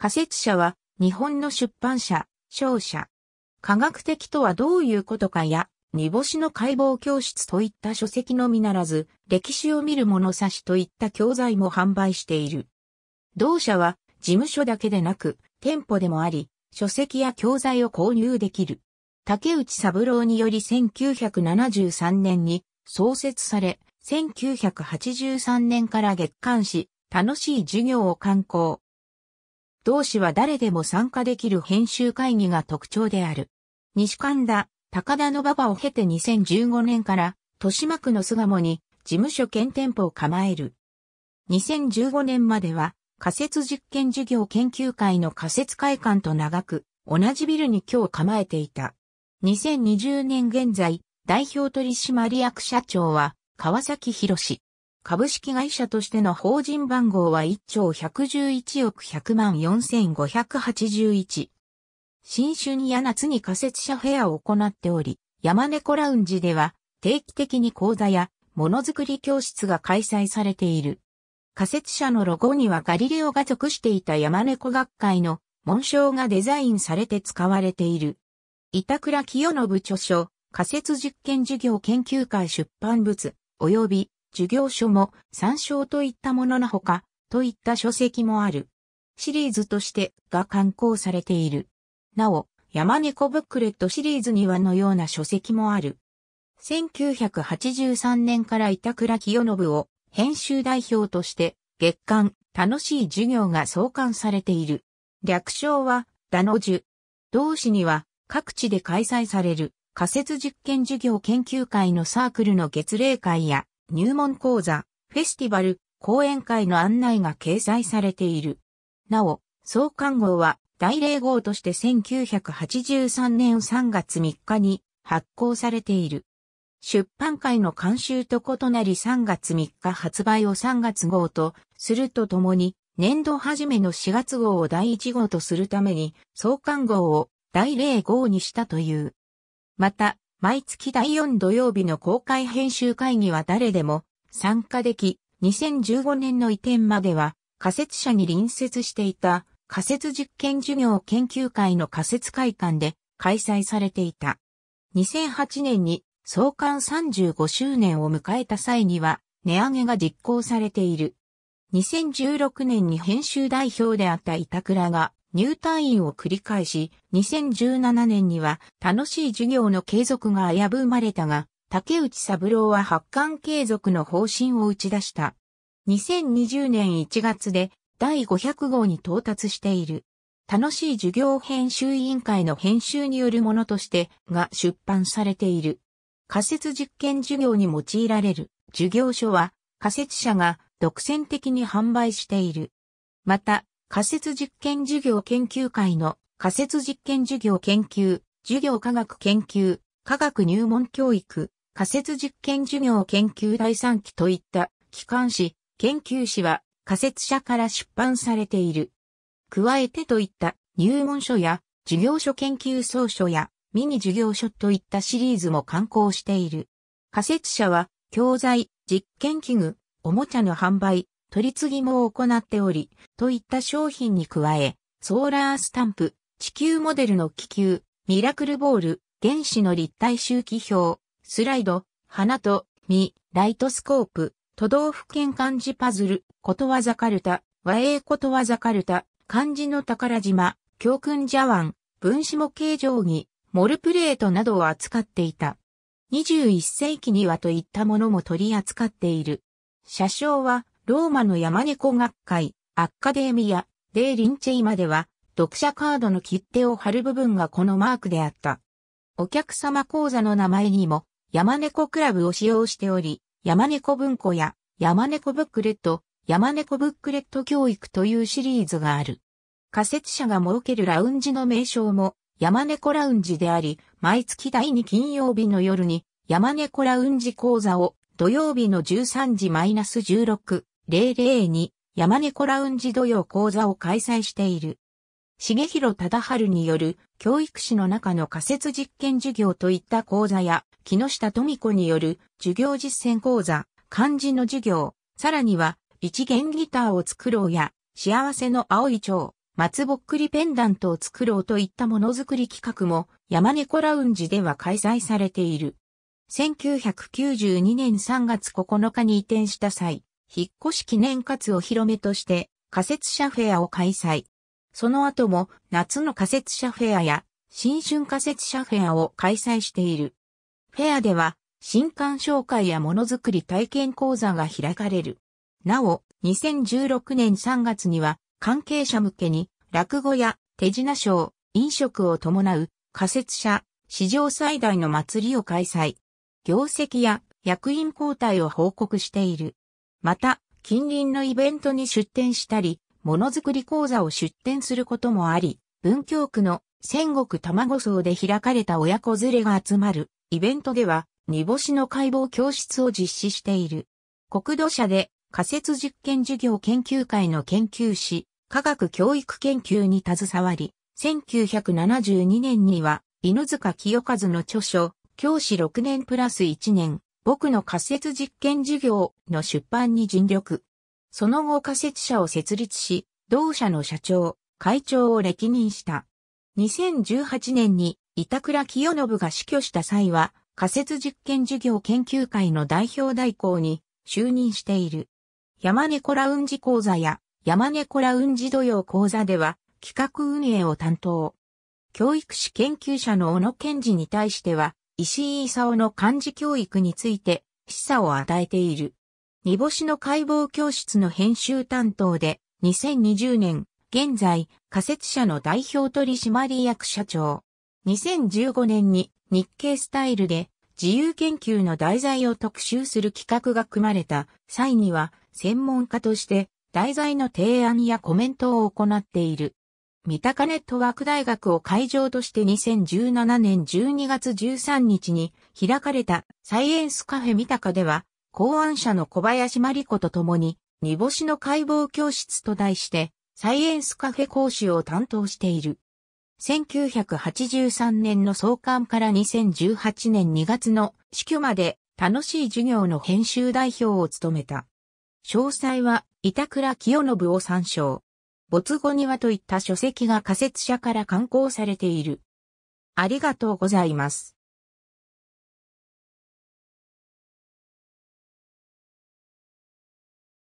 仮説者は日本の出版社、商社。科学的とはどういうことかや、煮干しの解剖教室といった書籍のみならず、歴史を見る物差しといった教材も販売している。同社は事務所だけでなく、店舗でもあり、書籍や教材を購入できる。竹内三郎により1973年に創設され、1983年から月刊誌、楽しい授業を刊行。同氏は誰でも参加できる編集会議が特徴である。西神田、高田の馬場を経て2015年から、豊島区の巣鴨に事務所兼店舗を構える。2015年までは、仮設実験事業研究会の仮設会館と長く、同じビルに今日構えていた。2020年現在、代表取締役社長は、川崎博士。株式会社としての法人番号は1兆111億100万4581。新春や夏に仮設車フェアを行っており、山猫ラウンジでは定期的に講座やものづくり教室が開催されている。仮設車のロゴにはガリレオが属していた山猫学会の紋章がデザインされて使われている。板倉清信著書、仮設実験授業研究会出版物、及び授業書も参照といったもののほか、といった書籍もある。シリーズとしてが刊行されている。なお、山猫ブックレットシリーズにはのような書籍もある。1983年から板倉清信を編集代表として月刊楽しい授業が創刊されている。略称はダノジュ。同誌には各地で開催される仮設実験授業研究会のサークルの月例会や入門講座、フェスティバル、講演会の案内が掲載されている。なお、創刊号は大礼号として1983年3月3日に発行されている。出版会の監修と異なり3月3日発売を3月号とするとともに、年度初めの4月号を第1号とするために、創刊号を第0号にしたという。また、毎月第4土曜日の公開編集会議は誰でも参加でき、2015年の移転までは仮設者に隣接していた仮設実験授業研究会の仮設会館で開催されていた。2008年に創刊35周年を迎えた際には値上げが実行されている。2016年に編集代表であった板倉が入退院を繰り返し、2017年には楽しい授業の継続が危ぶまれたが、竹内三郎は発刊継続の方針を打ち出した。2020年1月で第500号に到達している。楽しい授業編集委員会の編集によるものとしてが出版されている。仮説実験授業に用いられる授業書は仮説者が独占的に販売している。また、仮説実験授業研究会の仮説実験授業研究、授業科学研究、科学入門教育、仮説実験授業研究第3期といった機関誌、研究誌は仮説者から出版されている。加えてといった入門書や授業書研究総書やミニ授業書といったシリーズも刊行している。仮説者は教材、実験器具、おもちゃの販売、取り次ぎも行っており、といった商品に加え、ソーラースタンプ、地球モデルの気球、ミラクルボール、原子の立体周期表、スライド、花と、実、ライトスコープ、都道府県漢字パズル、ことわざかるた、和英ことわざかるた、漢字の宝島、教訓茶碗、分子模型定規、モルプレートなどを扱っていた。21世紀にはといったものも取り扱っている。車掌はローマの山猫学会、アッカデーミア、デーリンチェイまでは、読者カードの切手を貼る部分がこのマークであった。お客様講座の名前にも、山猫クラブを使用しており、山猫文庫や山猫ブックレット、山猫ブックレット教育というシリーズがある。仮設者が設けるラウンジの名称も山猫ラウンジであり、毎月第2金曜日の夜に山猫ラウンジ講座を土曜日の13時 -16、002山猫ラウンジ土曜講座を開催している。重弘忠春による教育史の中の仮説実験授業といった講座や、木下富子による授業実践講座、漢字の授業、さらには一元ギターを作ろうや、幸せの青い蝶、松ぼっくりペンダントを作ろうといったものづくり企画も山猫ラウンジでは開催されている。1992年3月9日に移転した際、引っ越し記念かつお披露目として仮設車フェアを開催。その後も夏の仮設車フェアや新春仮設車フェアを開催している。フェアでは新刊紹介やものづくり体験講座が開かれる。なお、2016年3月には関係者向けに落語や手品賞、飲食を伴う仮設車、史上最大の祭りを開催。業績や役員交代を報告している。また、近隣のイベントに出展したり、ものづくり講座を出展することもあり、文京区の戦国卵荘で開かれた親子連れが集まるイベントでは、煮干しの解剖教室を実施している。国土社で仮設実験授業研究会の研究士、科学教育研究に携わり、1972年には、犬塚清和の著書、教師6年プラス1年、僕の仮説実験事業の出版に尽力。その後仮説社を設立し、同社の社長、会長を歴任した。2018年に板倉清信が死去した際は、仮説実験事業研究会の代表代行に就任している。山猫ラウンジ講座や山猫ラウンジ土曜講座では企画運営を担当。教育史研究者の小野健二に対しては、石井勲の漢字教育について示唆を与えている。煮干しの解剖教室の編集担当で2020年現在仮説者の代表取締役社長。2015年に日経スタイルで自由研究の題材を特集する企画が組まれた際には専門家として題材の提案やコメントを行っている。三鷹ネットワーク大学を会場として2017年12月13日に開かれたサイエンスカフェ三鷹では、考案者の小林真理子と共に、煮干しの解剖教室と題して、サイエンスカフェ講師を担当している。1983年の創刊から2018年2月の死去まで楽しい授業の編集代表を務めた。詳細は板倉清信を参照。没後にはといった書籍が仮説者から刊行されている。ありがとうございます。